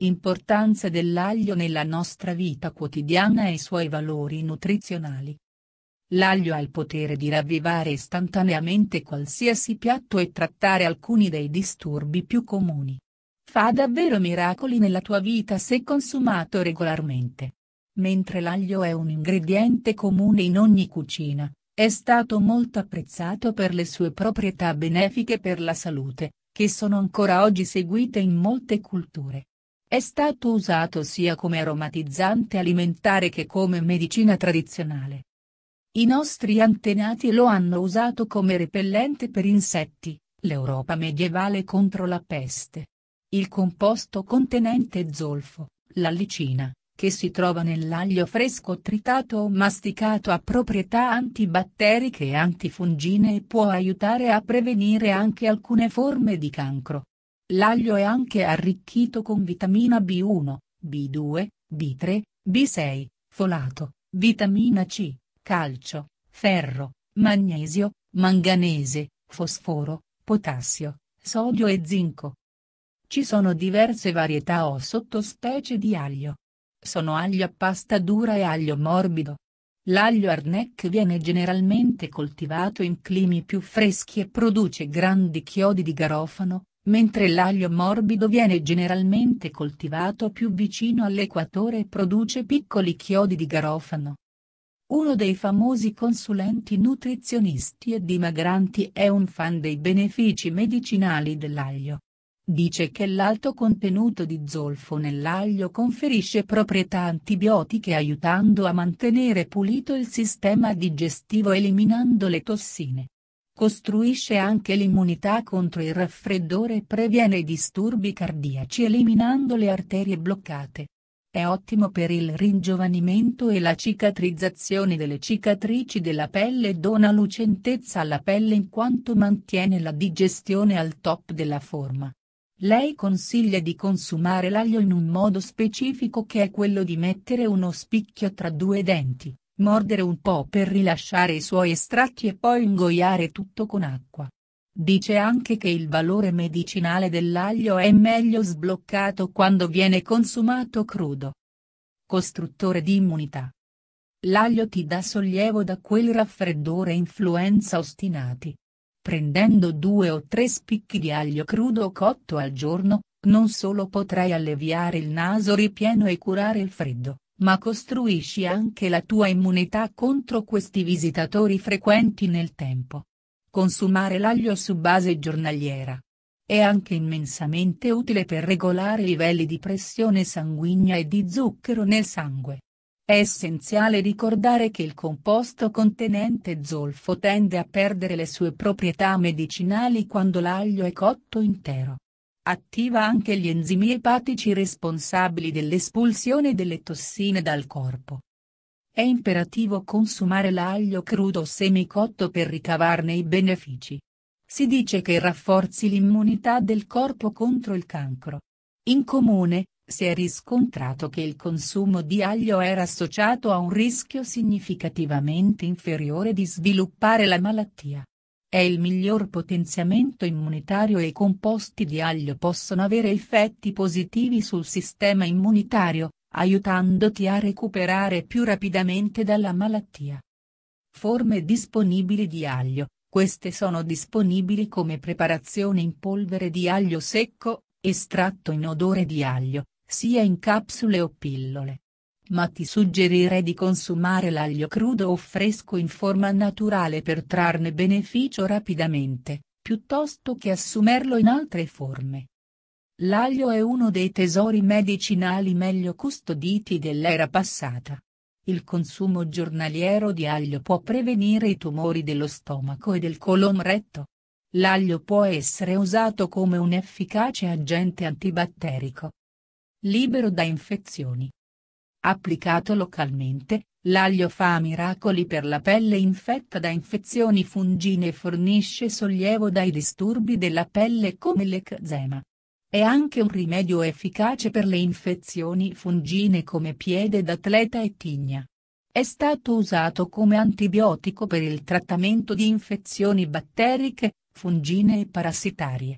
Importanza dell'aglio nella nostra vita quotidiana e i suoi valori nutrizionali. L'aglio ha il potere di ravvivare istantaneamente qualsiasi piatto e trattare alcuni dei disturbi più comuni. Fa davvero miracoli nella tua vita se consumato regolarmente. Mentre l'aglio è un ingrediente comune in ogni cucina, è stato molto apprezzato per le sue proprietà benefiche per la salute, che sono ancora oggi seguite in molte culture. È stato usato sia come aromatizzante alimentare che come medicina tradizionale. I nostri antenati lo hanno usato come repellente per insetti, l'Europa medievale contro la peste. Il composto contenente zolfo, l'allicina, che si trova nell'aglio fresco tritato o masticato ha proprietà antibatteriche e antifungine e può aiutare a prevenire anche alcune forme di cancro. L'aglio è anche arricchito con vitamina B1, B2, B3, B6, folato, vitamina C, calcio, ferro, magnesio, manganese, fosforo, potassio, sodio e zinco. Ci sono diverse varietà o sottospecie di aglio. Sono aglio a pasta dura e aglio morbido. L'aglio Arnec viene generalmente coltivato in climi più freschi e produce grandi chiodi di garofano, Mentre l'aglio morbido viene generalmente coltivato più vicino all'equatore e produce piccoli chiodi di garofano. Uno dei famosi consulenti nutrizionisti e dimagranti è un fan dei benefici medicinali dell'aglio. Dice che l'alto contenuto di zolfo nell'aglio conferisce proprietà antibiotiche aiutando a mantenere pulito il sistema digestivo eliminando le tossine. Costruisce anche l'immunità contro il raffreddore e previene i disturbi cardiaci eliminando le arterie bloccate. È ottimo per il ringiovanimento e la cicatrizzazione delle cicatrici della pelle e dona lucentezza alla pelle in quanto mantiene la digestione al top della forma. Lei consiglia di consumare l'aglio in un modo specifico che è quello di mettere uno spicchio tra due denti, Mordere un po' per rilasciare i suoi estratti e poi ingoiare tutto con acqua. Dice anche che il valore medicinale dell'aglio è meglio sbloccato quando viene consumato crudo. Costruttore di immunità. L'aglio ti dà sollievo da quel raffreddore influenza ostinati. Prendendo due o tre spicchi di aglio crudo o cotto al giorno, non solo potrai alleviare il naso ripieno e curare il freddo, ma costruisci anche la tua immunità contro questi visitatori frequenti nel tempo. Consumare l'aglio su base giornaliera. È anche immensamente utile per regolare i livelli di pressione sanguigna e di zucchero nel sangue. È essenziale ricordare che il composto contenente zolfo tende a perdere le sue proprietà medicinali quando l'aglio è cotto intero. Attiva anche gli enzimi epatici responsabili dell'espulsione delle tossine dal corpo. È imperativo consumare l'aglio crudo o semicotto per ricavarne i benefici. Si dice che rafforzi l'immunità del corpo contro il cancro. In comune, si è riscontrato che il consumo di aglio era associato a un rischio significativamente inferiore di sviluppare la malattia. È il miglior potenziamento immunitario e i composti di aglio possono avere effetti positivi sul sistema immunitario, aiutandoti a recuperare più rapidamente dalla malattia. Forme disponibili di aglio, queste sono disponibili come preparazione in polvere di aglio secco, estratto in odore di aglio, sia in capsule o pillole ma ti suggerirei di consumare l'aglio crudo o fresco in forma naturale per trarne beneficio rapidamente, piuttosto che assumerlo in altre forme. L'aglio è uno dei tesori medicinali meglio custoditi dell'era passata. Il consumo giornaliero di aglio può prevenire i tumori dello stomaco e del colon retto. L'aglio può essere usato come un efficace agente antibatterico. Libero da infezioni. Applicato localmente, l'aglio fa miracoli per la pelle infetta da infezioni fungine e fornisce sollievo dai disturbi della pelle come l'eczema. È anche un rimedio efficace per le infezioni fungine come piede d'atleta e tigna. È stato usato come antibiotico per il trattamento di infezioni batteriche, fungine e parassitarie.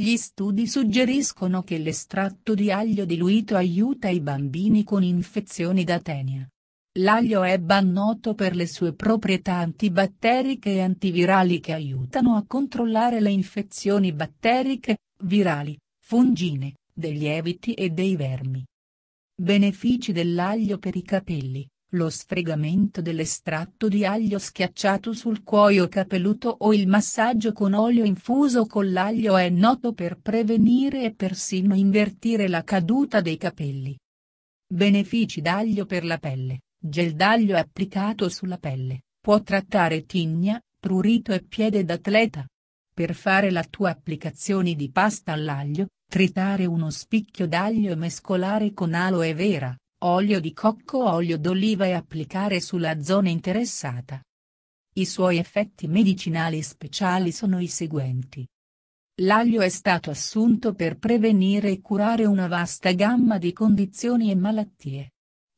Gli studi suggeriscono che l'estratto di aglio diluito aiuta i bambini con infezioni da tenia. L'aglio è ben noto per le sue proprietà antibatteriche e antivirali che aiutano a controllare le infezioni batteriche, virali, fungine, dei lieviti e dei vermi. Benefici dell'aglio per i capelli lo sfregamento dell'estratto di aglio schiacciato sul cuoio capelluto o il massaggio con olio infuso con l'aglio è noto per prevenire e persino invertire la caduta dei capelli. Benefici d'aglio per la pelle, gel d'aglio applicato sulla pelle, può trattare tigna, prurito e piede d'atleta. Per fare la tua applicazione di pasta all'aglio, tritare uno spicchio d'aglio e mescolare con aloe vera Olio di cocco Olio d'oliva e applicare sulla zona interessata. I suoi effetti medicinali speciali sono i seguenti. L'aglio è stato assunto per prevenire e curare una vasta gamma di condizioni e malattie.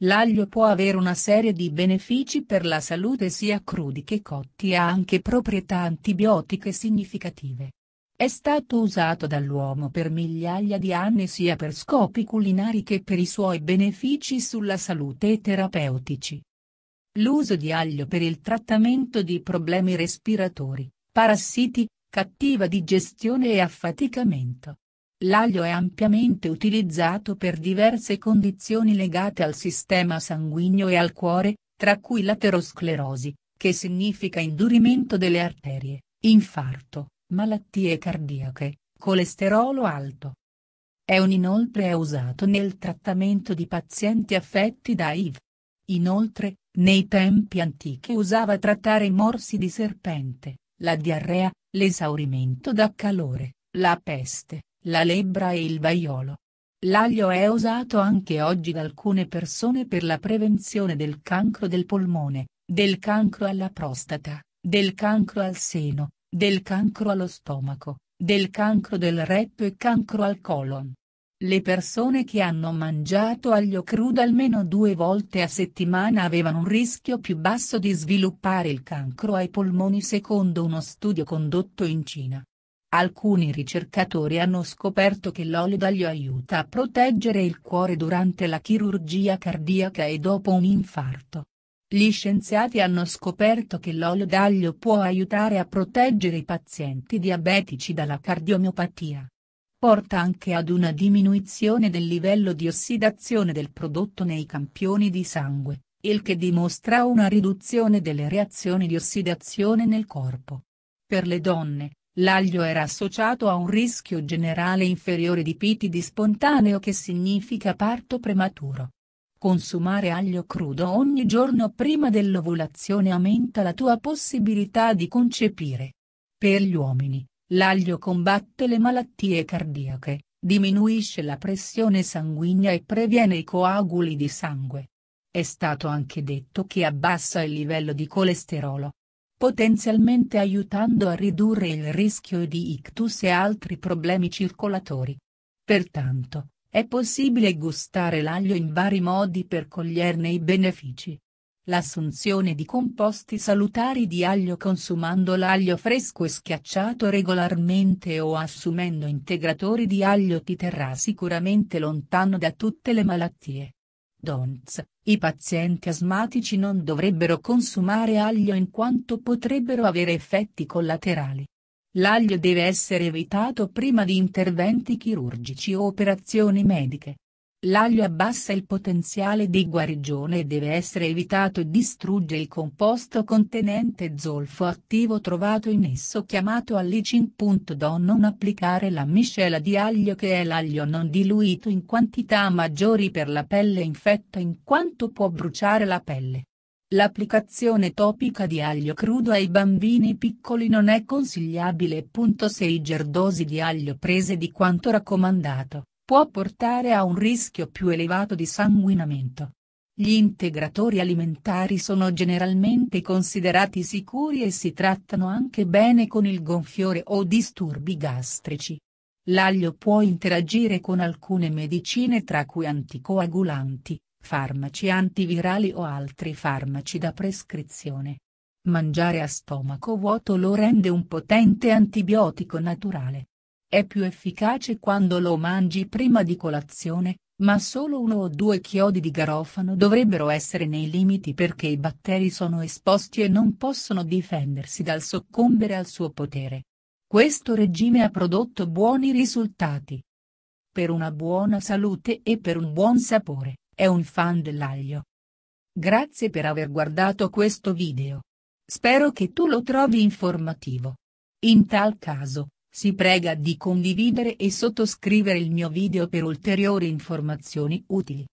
L'aglio può avere una serie di benefici per la salute sia crudi che cotti e ha anche proprietà antibiotiche significative. È stato usato dall'uomo per migliaia di anni sia per scopi culinari che per i suoi benefici sulla salute e terapeutici. L'uso di aglio per il trattamento di problemi respiratori, parassiti, cattiva digestione e affaticamento. L'aglio è ampiamente utilizzato per diverse condizioni legate al sistema sanguigno e al cuore, tra cui l'aterosclerosi, che significa indurimento delle arterie, infarto, Malattie cardiache, colesterolo alto. Eon inoltre è usato nel trattamento di pazienti affetti da HIV. Inoltre, nei tempi antichi usava trattare i morsi di serpente, la diarrea, l'esaurimento da calore, la peste, la lebbra e il vaiolo. L'aglio è usato anche oggi da alcune persone per la prevenzione del cancro del polmone, del cancro alla prostata, del cancro al seno, del cancro allo stomaco, del cancro del retto e cancro al colon. Le persone che hanno mangiato aglio crudo almeno due volte a settimana avevano un rischio più basso di sviluppare il cancro ai polmoni secondo uno studio condotto in Cina. Alcuni ricercatori hanno scoperto che l'olio d'aglio aiuta a proteggere il cuore durante la chirurgia cardiaca e dopo un infarto. Gli scienziati hanno scoperto che l'olio d'aglio può aiutare a proteggere i pazienti diabetici dalla cardiomiopatia. Porta anche ad una diminuzione del livello di ossidazione del prodotto nei campioni di sangue, il che dimostra una riduzione delle reazioni di ossidazione nel corpo. Per le donne, l'aglio era associato a un rischio generale inferiore di piti di spontaneo che significa parto prematuro. Consumare aglio crudo ogni giorno prima dell'ovulazione aumenta la tua possibilità di concepire. Per gli uomini, l'aglio combatte le malattie cardiache, diminuisce la pressione sanguigna e previene i coaguli di sangue. È stato anche detto che abbassa il livello di colesterolo. Potenzialmente aiutando a ridurre il rischio di ictus e altri problemi circolatori. Pertanto, è possibile gustare l'aglio in vari modi per coglierne i benefici. L'assunzione di composti salutari di aglio consumando l'aglio fresco e schiacciato regolarmente o assumendo integratori di aglio ti terrà sicuramente lontano da tutte le malattie. DONTS, i pazienti asmatici non dovrebbero consumare aglio in quanto potrebbero avere effetti collaterali. L'aglio deve essere evitato prima di interventi chirurgici o operazioni mediche. L'aglio abbassa il potenziale di guarigione e deve essere evitato e distrugge il composto contenente zolfo attivo trovato in esso chiamato allicin. Do non applicare la miscela di aglio che è l'aglio non diluito in quantità maggiori per la pelle infetta in quanto può bruciare la pelle. L'applicazione topica di aglio crudo ai bambini piccoli non è consigliabile. Se i gerdosi di aglio prese di quanto raccomandato, può portare a un rischio più elevato di sanguinamento. Gli integratori alimentari sono generalmente considerati sicuri e si trattano anche bene con il gonfiore o disturbi gastrici. L'aglio può interagire con alcune medicine tra cui anticoagulanti, farmaci antivirali o altri farmaci da prescrizione. Mangiare a stomaco vuoto lo rende un potente antibiotico naturale. È più efficace quando lo mangi prima di colazione, ma solo uno o due chiodi di garofano dovrebbero essere nei limiti perché i batteri sono esposti e non possono difendersi dal soccombere al suo potere. Questo regime ha prodotto buoni risultati. Per una buona salute e per un buon sapore è un fan dell'aglio. Grazie per aver guardato questo video. Spero che tu lo trovi informativo. In tal caso, si prega di condividere e sottoscrivere il mio video per ulteriori informazioni utili.